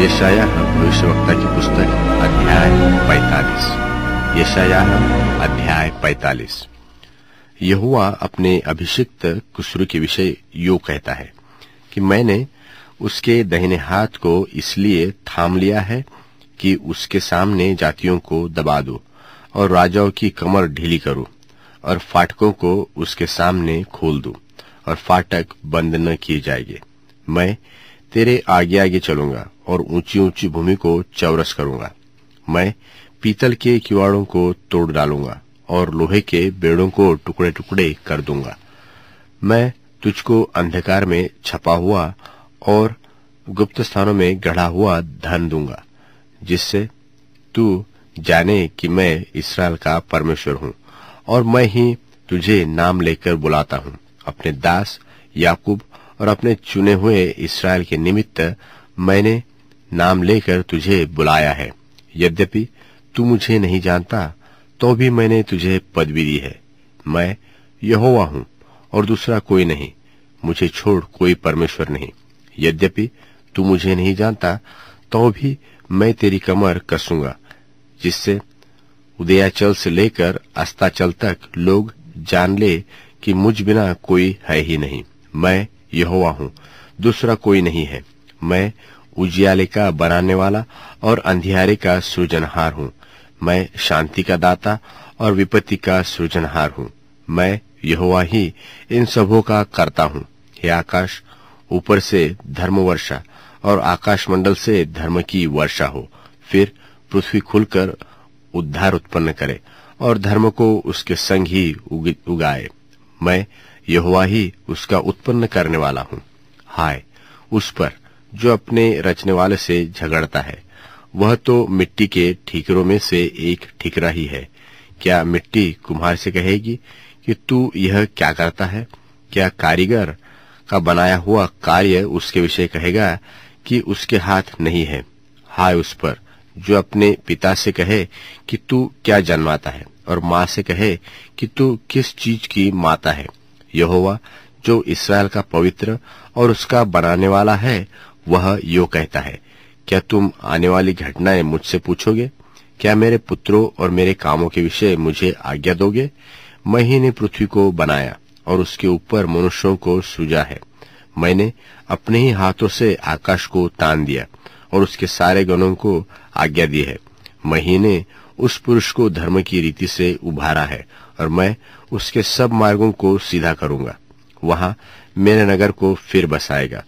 यशाया भविष्यवक्ता की पुस्तक अध्याय 45 यशाया अध्याय 45 यहुआ अपने अभिषिक्त कुशरू के विषय यो कहता है कि मैंने उसके दहने हाथ को इसलिए थाम लिया है कि उसके सामने जातियों को दबा दो और राजाओं की कमर ढीली करो और फाटकों को उसके सामने खोल दो और फाटक बंद न किए जाएंगे मैं तेरे आगे आगे चलूंगा और ऊंची ऊंची भूमि को चौरस करूंगा मैं पीतल के किवाड़ों को तोड़ डालूंगा और लोहे के बेड़ों को टुकड़े टुकड़े कर दूंगा मैं तुझको अंधकार में छपा हुआ और गुप्त स्थानों में गढ़ा हुआ धन दूंगा जिससे तू जाने कि मैं इसराइल का परमेश्वर हूँ और मैं ही तुझे नाम लेकर बुलाता हूँ अपने दास याकूब और अपने चुने हुए इसराइल के निमित्त मैंने नाम लेकर तुझे बुलाया है यद्यपि तू मुझे नहीं जानता तो भी मैंने तुझे पदवी दी है मैं यहोवा हूं और दूसरा कोई नहीं मुझे छोड़ कोई परमेश्वर नहीं यद्यपि तू मुझे नहीं जानता तो भी मैं तेरी कमर कसूंगा जिससे उदयाचल से लेकर अस्ताचल तक लोग जान ले कि मुझ बिना कोई है ही नहीं मैं यहोवा हूँ दूसरा कोई नहीं है मैं उजियाले का बनाने वाला और अंधियारे का सृजनहार हूँ मैं शांति का दाता और विपत्ति का सृजनहार हूँ मैं यहोवा ही इन सबों का करता हूँ हे आकाश ऊपर से धर्म वर्षा और आकाशमंडल से धर्म की वर्षा हो फिर पृथ्वी खुलकर उद्धार उत्पन्न करे और धर्म को उसके संग ही उगाए मैं यहुआ ही उसका उत्पन्न करने वाला हूँ हाय उस पर जो अपने रचने वाले से झगड़ता है वह तो मिट्टी के ठीकरों में से एक ठीकरा ही है क्या मिट्टी कुम्हार से कहेगी कि तू यह क्या करता है क्या कारीगर का बनाया हुआ कार्य उसके विषय कहेगा कि उसके हाथ नहीं है हाय उस पर जो अपने पिता से कहे कि तू क्या जन्माता है और माँ से कहे कि तू किस चीज की माता है यहोवा जो इसराइल का पवित्र और उसका बनाने वाला है वह यो कहता है क्या तुम आने वाली घटनाएं मुझसे पूछोगे क्या मेरे पुत्रों और मेरे कामों के विषय मुझे आज्ञा दोगे मैं ही ने पृथ्वी को बनाया और उसके ऊपर मनुष्यों को सूझा है मैंने अपने ही हाथों से आकाश को तान दिया और उसके सारे गणों को आज्ञा दी है ने उस पुरुष को धर्म की रीति से उभारा है और मैं उसके सब मार्गों को सीधा करूंगा वहां मेरे नगर को फिर बसाएगा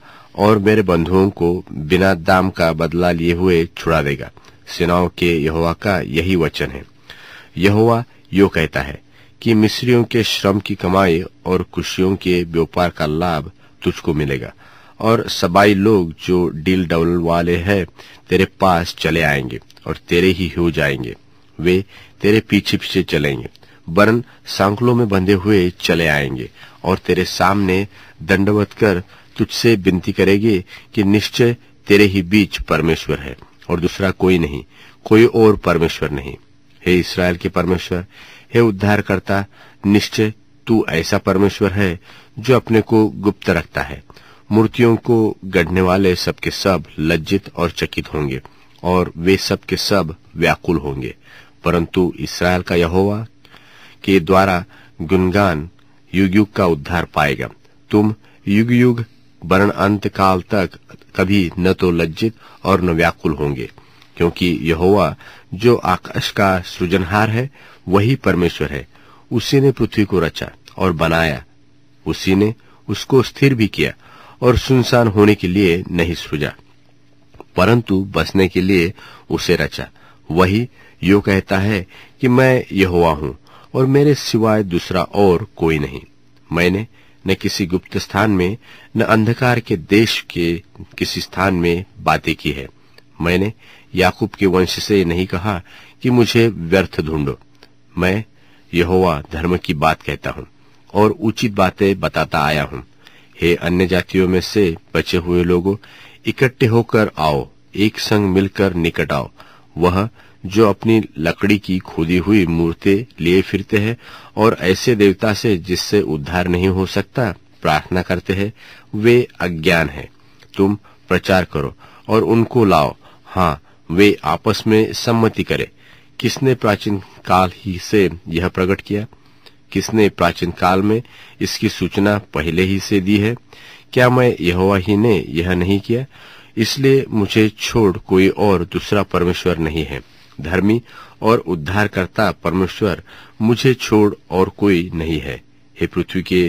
और मेरे बंधुओं को बिना दाम का बदला लिए हुए छुड़ा देगा सेनाओं के यहोवा का यही वचन है यहोवा यो कहता है कि मिस्रियों के श्रम की कमाई और खुशियों के व्यापार का लाभ तुझको मिलेगा और सबाई लोग जो डील डबल वाले हैं तेरे पास चले आएंगे और तेरे ही हो जाएंगे वे तेरे पीछे पीछे चलेंगे वरन सांकलों में बंधे हुए चले आएंगे और तेरे सामने दंडवत कर तुझसे विनती करेगी कि निश्चय तेरे ही बीच परमेश्वर है और दूसरा कोई नहीं कोई और परमेश्वर नहीं हे इसराइल के परमेश्वर हे उद्धारकर्ता निश्चय तू ऐसा परमेश्वर है जो अपने को गुप्त रखता है मूर्तियों को गढ़ने वाले सबके सब लज्जित और चकित होंगे और वे सब सब व्याकुल होंगे परंतु इसराइल का यहोवा के द्वारा गुणगान युग युग का उद्धार पाएगा तुम युग युग वर्ण अंत काल तक कभी न तो लज्जित और न व्याकुल होंगे क्योंकि यहोवा जो आकाश का सृजनहार है वही परमेश्वर है उसी ने पृथ्वी को रचा और बनाया उसी ने उसको स्थिर भी किया और सुनसान होने के लिए नहीं सूझा परंतु बसने के लिए उसे रचा वही यो कहता है कि मैं यहोवा हूँ और मेरे सिवाय दूसरा और कोई नहीं मैंने न किसी गुप्त स्थान में न अंधकार के देश के किसी स्थान में बातें की है मैंने याकूब के वंश से नहीं कहा कि मुझे व्यर्थ ढूंढो मैं यहोवा धर्म की बात कहता हूँ और उचित बातें बताता आया हूँ हे अन्य जातियों में से बचे हुए लोगों इकट्ठे होकर आओ एक संग मिलकर निकट आओ वह जो अपनी लकड़ी की खोदी हुई मूर्ति लिए फिरते हैं और ऐसे देवता से जिससे उद्धार नहीं हो सकता प्रार्थना करते हैं वे अज्ञान हैं तुम प्रचार करो और उनको लाओ हाँ वे आपस में सम्मति करें किसने प्राचीन काल ही से यह प्रकट किया किसने प्राचीन काल में इसकी सूचना पहले ही से दी है क्या मैं यह ही ने यह नहीं किया इसलिए मुझे छोड़ कोई और दूसरा परमेश्वर नहीं है धर्मी और उद्धारकर्ता परमेश्वर मुझे छोड़ और कोई नहीं है हे पृथ्वी के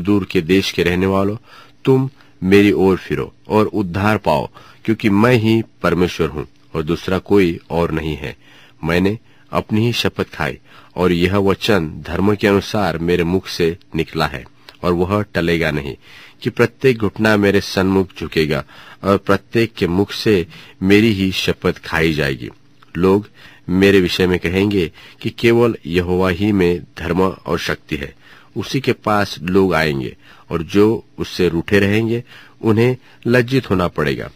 दूर के देश के रहने वालों तुम मेरी ओर फिरो और उद्धार पाओ क्योंकि मैं ही परमेश्वर हूँ और दूसरा कोई और नहीं है मैंने अपनी ही शपथ खाई और यह वचन धर्म के अनुसार मेरे मुख से निकला है और वह टलेगा नहीं कि प्रत्येक घुटना मेरे सन्मुख झुकेगा और प्रत्येक के मुख से मेरी ही शपथ खाई जाएगी लोग मेरे विषय में कहेंगे कि केवल यहोवा ही में धर्म और शक्ति है उसी के पास लोग आएंगे और जो उससे रूठे रहेंगे उन्हें लज्जित होना पड़ेगा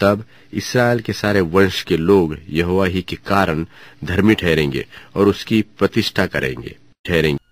तब इसराइल के सारे वंश के लोग यहोवा ही के कारण धर्मी ठहरेंगे और उसकी प्रतिष्ठा करेंगे ठहरेंगे